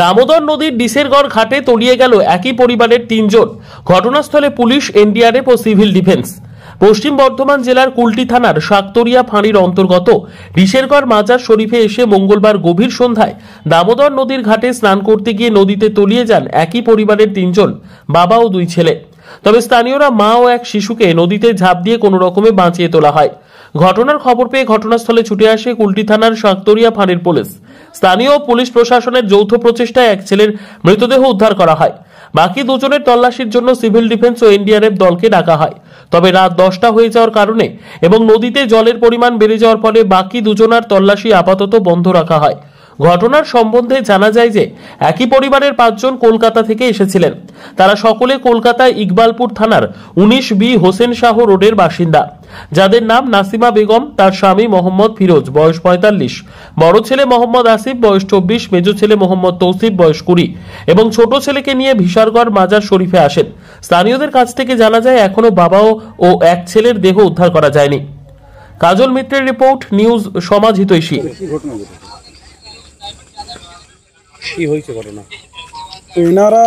দামোদর নদীর ডিসেরগড় ঘাটে তলিয়ে গেল একই পরিবারের তিনজন ঘটনাস্থলে পুলিশ এনডিআরএফ ও সিভিল ডিফেন্স পশ্চিম বর্ধমান জেলার কুলটি থানার শাকতরিয়া ফাঁড়ির অন্তর্গত ডিসেরগড় মাজার শরীফে এসে মঙ্গলবার গভীর সন্ধ্যায় দামোদর নদীর ঘাটে স্নান করতে গিয়ে নদীতে তলিয়ে যান একই পরিবারের তিনজন বাবা ও দুই ছেলে তবে স্থানীয়রা মা ও এক শিশুকে নদীতে ঝাঁপ দিয়ে কোনো রকমে বাঁচিয়ে তোলা হয় ঘটনার খবর পেয়ে ঘটনাস্থলে ছুটে আসে কুলটি থানার শাকতরিয়া ফাঁড়ির পুলিশ স্থানীয় পুলিশ প্রশাসনের যৌথ প্রচেষ্টায় এক ছেলের মৃতদেহ উদ্ধার করা হয় বাকি দুজনের তল্লাশির জন্য সিভিল ডিফেন্স ও এনডিআরএফ দলকে ডাকা হয় তবে রাত দশটা হয়ে যাওয়ার কারণে এবং নদীতে জলের পরিমাণ বেড়ে যাওয়ার ফলে বাকি দুজনার তল্লাশি আপাতত বন্ধ রাখা হয় ঘটনার সম্বন্ধে জানা যায় যে একই পরিবারের পাঁচজন কলকাতা থেকে এসেছিলেন তারা সকলে কলকাতা ইকবালপুর থানার উনিশ বি হোসেন শাহ রোডের বাসিন্দা যাদের নাম নাসিমা বেগম তার স্বামী মোহাম্মদ ফিরোজ বয়স পঁয়তাল্লিশ বড় ছেলে মোহাম্মদ আসিফ বয়স চব্বিশ মেজ ছেলে মোহাম্মদ তৌসিফ বয়স কুড়ি এবং ছোট ছেলেকে নিয়ে ভিসারগড় মাজার শরীফে আসেন স্থানীয়দের কাছ থেকে জানা যায় এখনও বাবা ও এক ছেলের দেহ উদ্ধার করা যায়নি কাজল মিত্রের রিপোর্ট নিউজ সমাজ হিতৈষী কি হয়েছে ঘটনা এনারা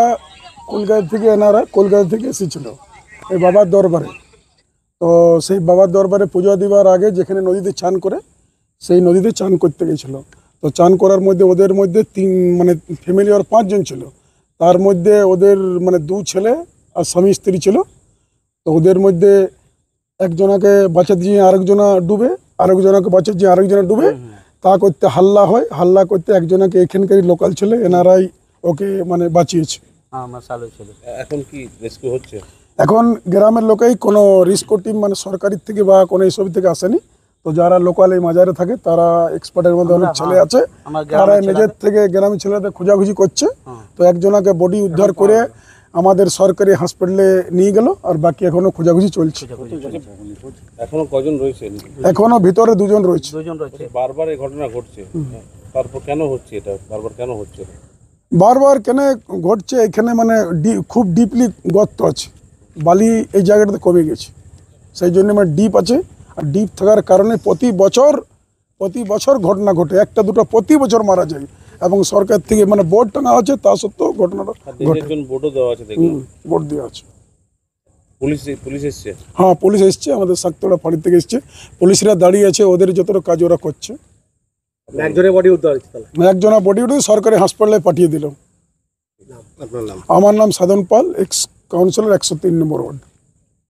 কলকাতা থেকে এনারা কলকাতা থেকে এসেছিল এই বাবার দরবারে তো সেই বাবার দরবারে পূজা দেওয়ার আগে যেখানে নদীতে চান করে সেই নদীতে চান করতে গেছিলো তো চান করার মধ্যে ওদের মধ্যে তিন মানে ফ্যামিলি আর পাঁচজন ছিল তার মধ্যে ওদের মানে দু ছেলে আর স্বামী স্ত্রী ছিল তো ওদের মধ্যে একজনাকে বাঁচা দিয়ে আরেকজনা ডুবে আরেকজনাকে বাঁচা দিয়ে আরেকজনা ডুবে তা করতে হাল্লা হয় হাল্লা করতে একজনাকে এখানকার লোকাল ছেলে এনারাই ওকে মানে বাঁচিয়েছে এখন কি রেস্কিউ হচ্ছে এখন গ্রামের লোকেই কোনো রিস্কো টিম মানে সরকারির থেকে বা কোনো এইসব থেকে আসেনি তো যারা লোকাল এই মাজারে থাকে তারা এক্সপার্টের মধ্যে অনেক ছেলে হ্যাঁ, আছে তারা নিজের থেকে গ্রামের ছেলেদের খোঁজাখুঁজি করছে হ্যাঁ। তো একজনাকে বডি উদ্ধার হ্যাঁ, করে আমাদের সরকারি হাসপাতালে নিয়ে গেল আর বাকি এখনো খোঁজাখুঁজি চলছে এখনো কজন রয়েছে এখনো ভিতরে দুজন রয়েছে দুজন রয়েছে বারবার এই ঘটনা ঘটছে তারপর কেন হচ্ছে এটা বারবার কেন হচ্ছে বারবার কেন ঘটছে এখানে মানে খুব ডিপলি গর্ত আছে বালি এই জায়গাটাতে কমে গেছে সেই জন্য আমার ডিপ আছে আর ডিপ থাকার কারণে প্রতি বছর প্রতি বছর ঘটনা ঘটে একটা দুটো প্রতি বছর মারা যায় এবং সরকার থেকে মানে বোর্ড টানা আছে তা সত্ত্বেও ঘটনাটা ঘটে বোর্ড দেওয়া আছে হ্যাঁ পুলিশ এসছে আমাদের সাততলা ফাঁড়ি থেকে এসছে পুলিশরা দাঁড়িয়ে আছে ওদের যতটা কাজ ওরা করছে একজনের বডি উদ্ধার বডি মানে সরকারি হাসপাতালে পাঠিয়ে দিল আমার নাম সাধন পাল এক্স কাউন্সিলর একশো তিন নম্বর ওয়ার্ড